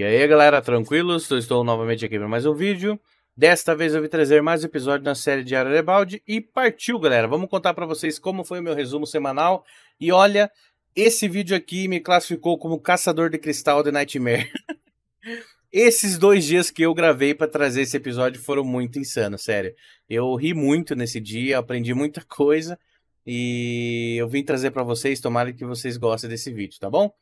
E aí galera, tranquilos? Eu estou novamente aqui para mais um vídeo. Desta vez eu vim trazer mais um episódio da série de Arabaldi e partiu galera. Vamos contar para vocês como foi o meu resumo semanal. E olha, esse vídeo aqui me classificou como caçador de cristal de Nightmare. Esses dois dias que eu gravei para trazer esse episódio foram muito insanos, sério. Eu ri muito nesse dia, aprendi muita coisa e eu vim trazer para vocês, tomara que vocês gostem desse vídeo, tá bom?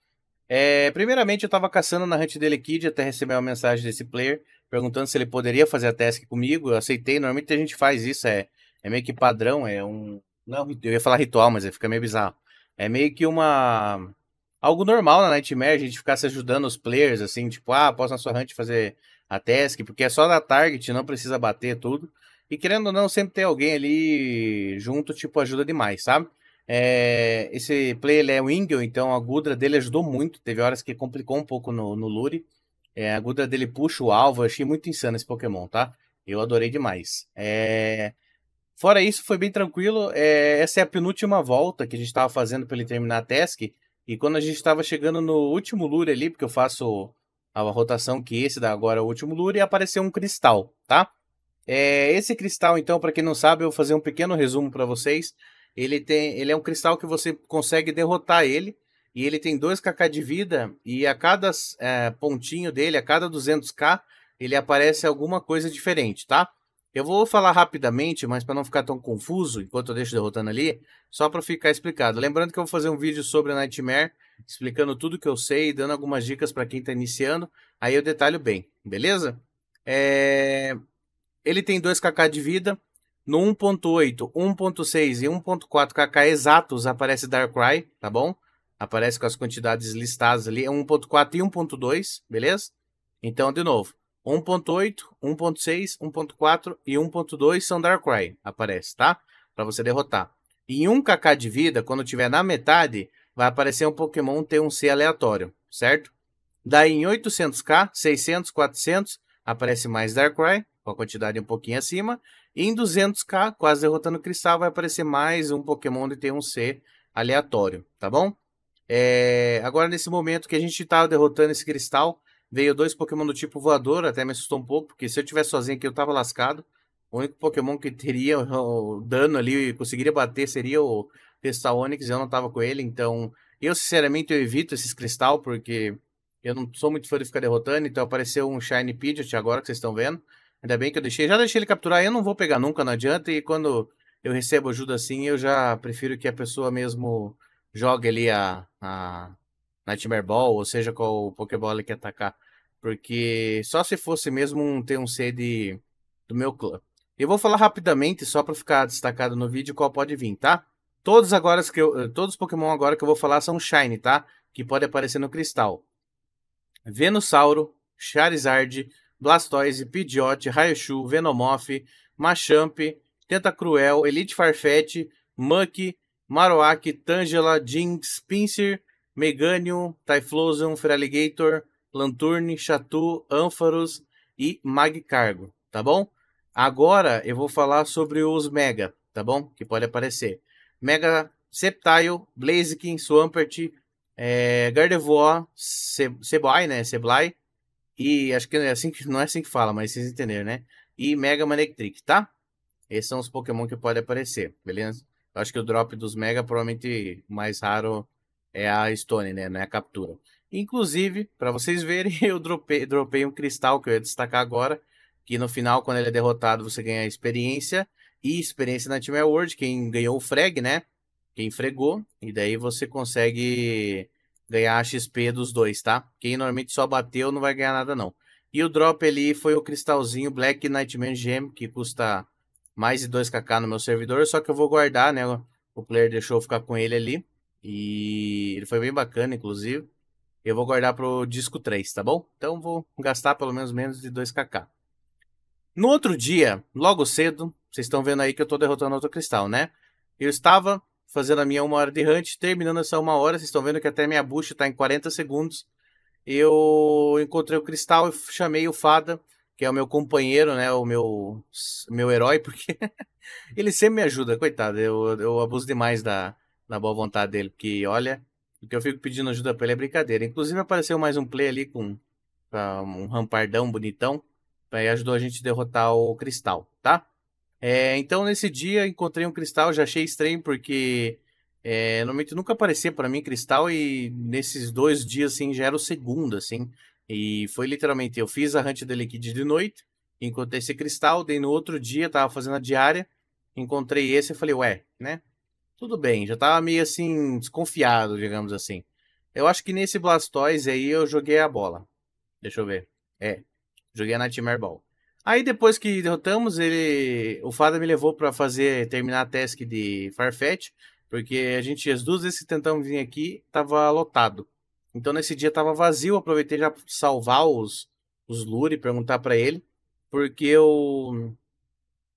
É, primeiramente, eu estava caçando na Hunt dele Kid até receber uma mensagem desse player perguntando se ele poderia fazer a task comigo. Eu aceitei. Normalmente a gente faz isso, é, é meio que padrão, é um. Não, eu ia falar ritual, mas fica meio bizarro. É meio que uma. Algo normal na Nightmare, a gente ficar se ajudando os players, assim, tipo, ah, posso na sua Hunt fazer a task, porque é só da target, não precisa bater tudo. E querendo ou não, sempre ter alguém ali junto, tipo, ajuda demais, sabe? É, esse play ele é o Ingle, então a Gudra dele ajudou muito. Teve horas que complicou um pouco no, no Lure. É, a Gudra dele puxa o alvo. Eu achei muito insano esse Pokémon, tá? Eu adorei demais. É... Fora isso, foi bem tranquilo. É... Essa é a penúltima volta que a gente estava fazendo para ele terminar a task. E quando a gente estava chegando no último Lure ali, porque eu faço a rotação que esse dá agora é o último Lure, apareceu um cristal, tá? É... Esse cristal, então, para quem não sabe, eu vou fazer um pequeno resumo para vocês. Ele tem, ele é um cristal que você consegue derrotar ele e ele tem 2kk de vida e a cada é, pontinho dele, a cada 200k, ele aparece alguma coisa diferente, tá? Eu vou falar rapidamente, mas para não ficar tão confuso, enquanto eu deixo derrotando ali, só para ficar explicado. Lembrando que eu vou fazer um vídeo sobre a Nightmare, explicando tudo que eu sei, dando algumas dicas para quem está iniciando, aí eu detalho bem, beleza? É... Ele tem 2kk de vida, no 1.8, 1.6 e 1.4kk exatos aparece Darkrai, tá bom? Aparece com as quantidades listadas ali, é 1.4 e 1.2, beleza? Então, de novo, 1.8, 1.6, 1.4 e 1.2 são Darkrai, aparece, tá? Para você derrotar. em 1kk de vida, quando tiver na metade, vai aparecer um Pokémon T1C aleatório, certo? Daí em 800k, 600, 400, aparece mais Darkrai, com a quantidade um pouquinho acima. E em 200k, quase derrotando o Cristal, vai aparecer mais um Pokémon de T1C aleatório, tá bom? É... Agora, nesse momento que a gente estava tá derrotando esse Cristal, veio dois Pokémon do tipo voador, até me assustou um pouco, porque se eu tivesse sozinho aqui eu tava lascado. O único Pokémon que teria o dano ali e conseguiria bater seria o e eu não tava com ele, então eu sinceramente eu evito esses Cristal, porque eu não sou muito fã de ficar derrotando, então apareceu um Shiny Pidgeot agora que vocês estão vendo. Ainda bem que eu deixei. Já deixei ele capturar, eu não vou pegar nunca, não adianta. E quando eu recebo ajuda assim, eu já prefiro que a pessoa mesmo jogue ali a, a Nightmare Ball, ou seja, qual Pokébola ele quer atacar. Porque só se fosse mesmo um, ter um sede do meu clã. Eu vou falar rapidamente, só para ficar destacado no vídeo, qual pode vir, tá? Todos agora que eu, todos os Pokémon agora que eu vou falar são Shine, tá? Que pode aparecer no cristal. Venusauro, Charizard, Blastoise, Pidgeot, Raichu, Venomoth, Machamp, Tenta Cruel, Elite Farfetch, Muck, Marowak, Tangela, Jinx, Pinsir, Meganium, Typhlosion, Feraligator, Lanturne, Chatu, Ampharos e Magcargo, tá bom? Agora eu vou falar sobre os Mega, tá bom? Que pode aparecer. Mega Sceptile, Blaziken, Swampert, é, Gardevoir, Ce né? Seblai. E acho que é assim que não é assim que fala, mas vocês entenderam, né? E Mega Manectric, tá? Esses são os Pokémon que podem aparecer, beleza? Eu acho que o drop dos Mega, provavelmente mais raro é a Stone, né? Não é a captura. Inclusive, para vocês verem, eu dropei, dropei um cristal que eu ia destacar agora. Que no final, quando ele é derrotado, você ganha experiência. E experiência na Team World, quem ganhou o frag, né? Quem fregou. E daí você consegue ganhar a XP dos dois, tá? Quem normalmente só bateu não vai ganhar nada, não. E o drop ali foi o cristalzinho Black Nightmare Gem, que custa mais de 2kk no meu servidor, só que eu vou guardar, né? O player deixou eu ficar com ele ali. E ele foi bem bacana, inclusive. Eu vou guardar pro disco 3, tá bom? Então vou gastar pelo menos menos de 2kk. No outro dia, logo cedo, vocês estão vendo aí que eu tô derrotando outro cristal, né? Eu estava fazendo a minha uma hora de hunt, terminando essa uma hora, vocês estão vendo que até minha bucha está em 40 segundos. Eu encontrei o cristal e chamei o Fada, que é o meu companheiro, né? O meu, meu herói, porque ele sempre me ajuda, coitado. Eu, eu abuso demais da, da boa vontade dele, porque olha, o que eu fico pedindo ajuda pra ele é brincadeira. Inclusive apareceu mais um play ali com ah, um rampardão bonitão, aí ajudou a gente a derrotar o cristal, tá? É, então, nesse dia, encontrei um cristal, já achei estranho, porque é, normalmente nunca aparecia para mim cristal, e nesses dois dias, assim, já era o segundo, assim. E foi literalmente, eu fiz a hunt da Liquid de noite, encontrei esse cristal, dei no outro dia, tava fazendo a diária, encontrei esse e falei, ué, né? Tudo bem, já tava meio assim, desconfiado, digamos assim. Eu acho que nesse Blastoise aí eu joguei a bola. Deixa eu ver. É, joguei a Nightmare Ball. Aí depois que derrotamos, ele. O Fada me levou para fazer terminar a task de Farfetch, porque a gente, as duas vezes que tentamos vir aqui, tava lotado. Então nesse dia tava vazio, aproveitei já pra salvar os, os Lure, perguntar para ele, porque eu.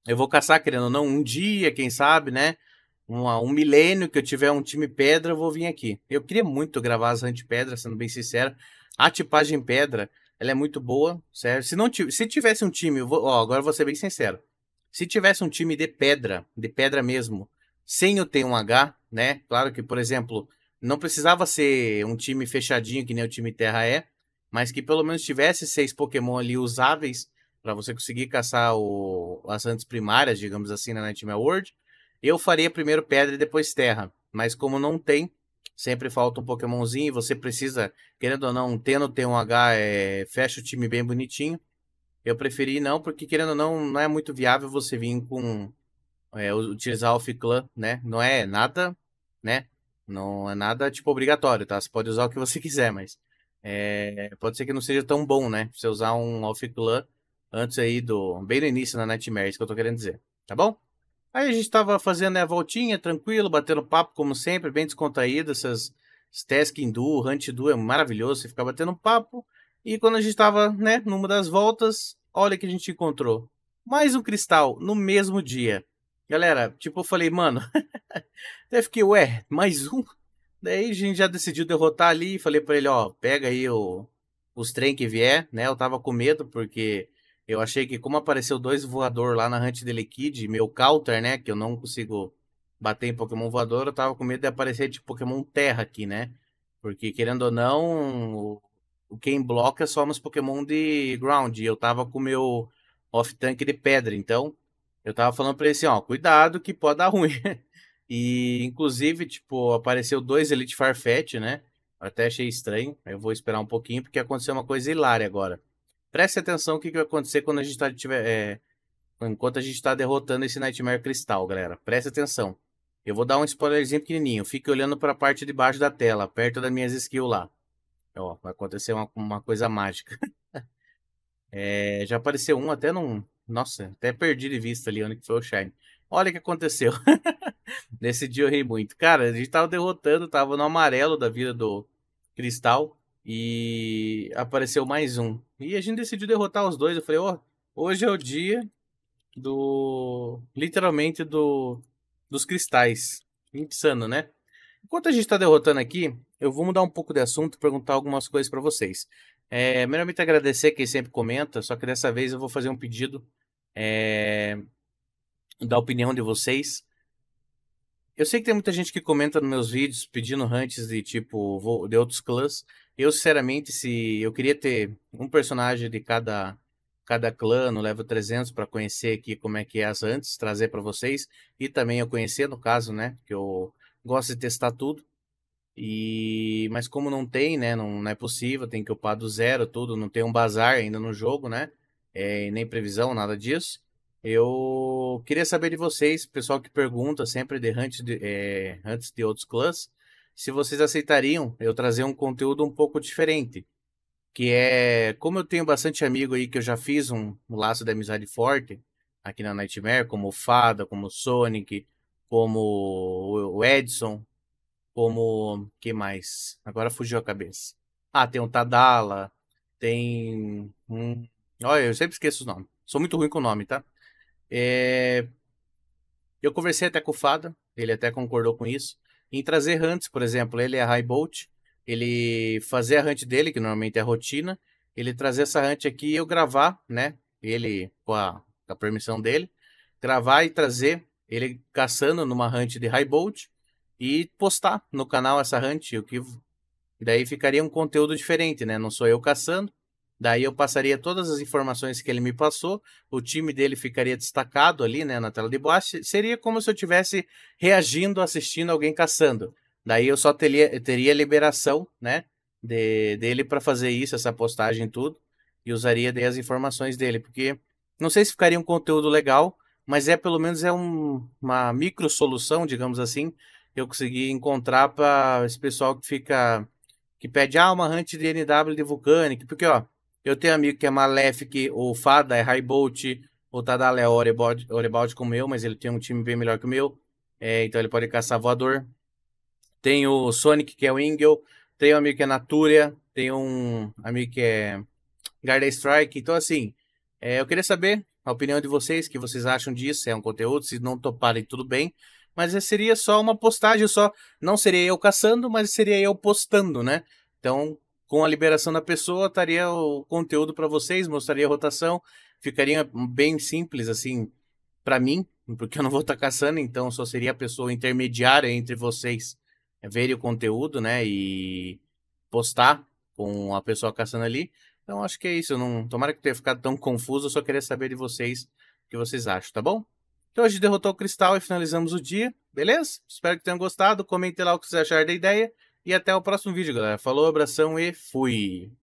Eu vou caçar, querendo ou não, um dia, quem sabe, né? um milênio que eu tiver um time pedra, eu vou vir aqui. Eu queria muito gravar as Hunt Pedra, sendo bem sincero. A tipagem pedra ela é muito boa, certo? Se, não se tivesse um time, vou, ó, agora vou ser bem sincero. Se tivesse um time de pedra, de pedra mesmo, sem o T1H, né? Claro que, por exemplo, não precisava ser um time fechadinho, que nem o time Terra é, mas que pelo menos tivesse seis Pokémon ali usáveis para você conseguir caçar o, as antes primárias, digamos assim, na Nightmare World. Eu faria primeiro pedra e depois terra, mas como não tem, sempre falta um Pokémonzinho, você precisa, querendo ou não, tendo um é, fecha o time bem bonitinho. Eu preferi não, porque querendo ou não, não é muito viável você vir com é, utilizar o Clan, né? Não é nada, né? Não é nada tipo obrigatório, tá? Você pode usar o que você quiser, mas é, pode ser que não seja tão bom, né? Você usar um Off Clan antes aí do. bem no início na Nightmares, que eu tô querendo dizer, tá bom? Aí a gente estava fazendo a né, voltinha, tranquilo, batendo papo como sempre, bem descontraído. Essas Task Hindu, Hunt Hindu é maravilhoso, você fica batendo papo. E quando a gente estava, né, numa das voltas, olha que a gente encontrou. Mais um cristal no mesmo dia. Galera, tipo, eu falei, mano, até fiquei, ué, mais um? Daí a gente já decidiu derrotar ali e falei para ele, ó, pega aí o, os trem que vier, né? Eu tava com medo porque eu achei que como apareceu dois voador lá na Hunt de Liquid, meu counter, né, que eu não consigo bater em Pokémon voador, eu tava com medo de aparecer de tipo, Pokémon Terra aqui, né? Porque querendo ou não, o quem bloca é só nos Pokémon de ground. E eu tava com o meu off tank de pedra, então eu tava falando para ele assim, ó, cuidado que pode dar ruim. e inclusive, tipo, apareceu dois Elite Farfetch, né? Eu até achei estranho. Eu vou esperar um pouquinho porque aconteceu uma coisa hilária agora. Preste atenção o que, que vai acontecer quando a gente tá, tiver, é, enquanto a gente está derrotando esse Nightmare Cristal, galera. Preste atenção. Eu vou dar um spoilerzinho pequenininho. Fique olhando para a parte de baixo da tela, perto das minhas skills lá. Ó, vai acontecer uma, uma coisa mágica. é, já apareceu um até num... Nossa, até perdi de vista ali onde que foi o Shine. Olha o que aconteceu. Nesse dia eu ri muito. Cara, a gente tava derrotando, tava no amarelo da vida do Cristal. E apareceu mais um. E a gente decidiu derrotar os dois. Eu falei, ó, oh, hoje é o dia do. Literalmente do. Dos cristais. Insano, né? Enquanto a gente está derrotando aqui, eu vou mudar um pouco de assunto e perguntar algumas coisas para vocês. É, primeiramente agradecer quem sempre comenta, só que dessa vez eu vou fazer um pedido é, da opinião de vocês. Eu sei que tem muita gente que comenta nos meus vídeos pedindo hunts de tipo de outros clãs. Eu, sinceramente, se eu queria ter um personagem de cada cada clã no level 300 para conhecer aqui como é que é as antes, trazer para vocês e também eu conhecer no caso, né, que eu gosto de testar tudo. E mas como não tem, né, não, não é possível, tem que upar do zero tudo, não tem um bazar ainda no jogo, né? É, nem previsão, nada disso. Eu queria saber de vocês, pessoal que pergunta sempre de antes de, é, antes de outros clãs, se vocês aceitariam eu trazer um conteúdo um pouco diferente. Que é, como eu tenho bastante amigo aí que eu já fiz um, um laço de amizade forte aqui na Nightmare, como o Fada, como o Sonic, como o Edson, como. que mais? Agora fugiu a cabeça. Ah, tem o Tadala, tem um. Olha, eu sempre esqueço os nomes. Sou muito ruim com o nome, tá? É... Eu conversei até com o Fada, ele até concordou com isso, em trazer hunts, por exemplo, ele é high bolt, ele fazer a hunt dele, que normalmente é rotina, ele trazer essa hunt aqui e eu gravar, né? Ele com a, com a permissão dele, gravar e trazer ele caçando numa hunt de high bolt e postar no canal essa hunt, o que daí ficaria um conteúdo diferente, né? Não sou eu caçando, Daí eu passaria todas as informações que ele me passou, o time dele ficaria destacado ali, né, na tela de baixo. Seria como se eu tivesse reagindo, assistindo alguém caçando. Daí eu só teria, teria liberação, né, de, dele para fazer isso, essa postagem e tudo, e usaria daí as informações dele, porque não sei se ficaria um conteúdo legal, mas é pelo menos é um, uma micro solução, digamos assim, eu consegui encontrar para esse pessoal que fica que pede ah, uma hunt de NW de Vulcanic, porque ó, eu tenho amigo que é Malefic, ou Fada é Highbolt, ou Tadalé é Orebald, Orebald como eu, mas ele tem um time bem melhor que o meu. É, então ele pode caçar voador. Tem o Sonic, que é o Ingle. Tem um amigo que é Natúria, Tem um amigo que é Guarda Strike. Então, assim, é, eu queria saber a opinião de vocês, o que vocês acham disso. É um conteúdo, se não toparem, tudo bem. Mas é, seria só uma postagem, só. Não seria eu caçando, mas seria eu postando, né? Então, com a liberação da pessoa, estaria o conteúdo para vocês, mostraria a rotação, ficaria bem simples assim para mim, porque eu não vou estar tá caçando, então só seria a pessoa intermediária entre vocês é, ver o conteúdo, né, e postar com a pessoa caçando ali. Então acho que é isso, eu não, tomara que tenha ficado tão confuso, eu só queria saber de vocês o que vocês acham, tá bom? Então a gente derrotou o cristal e finalizamos o dia, beleza? Espero que tenham gostado, comentem lá o que vocês acharam da ideia. E até o próximo vídeo, galera. Falou, abração e fui!